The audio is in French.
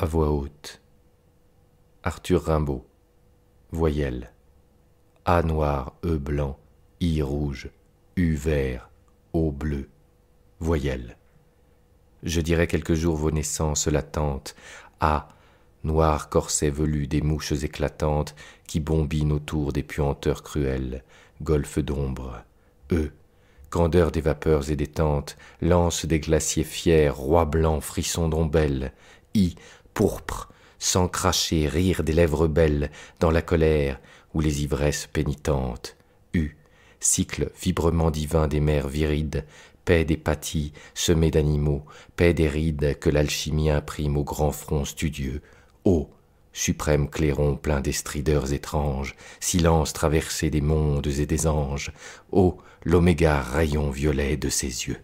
à voix haute. Arthur Rimbaud. voyelle, A noir, E blanc, I rouge, U vert, O bleu. voyelle. Je dirai quelques jours vos naissances latentes. A, noir corset velu des mouches éclatantes qui bombinent autour des puanteurs cruelles, golfe d'ombre. E, grandeur des vapeurs et des tentes, lance des glaciers fiers, roi blanc, frisson d'ombelles. I, pourpre, sans cracher, rire des lèvres belles, dans la colère ou les ivresses pénitentes. U, cycle vibrement divin des mers virides, paix des pâtis semées d'animaux, paix des rides que l'alchimie imprime au grand front studieux. O, suprême clairon plein d'estrideurs étranges, silence traversé des mondes et des anges. O, l'oméga rayon violet de ses yeux.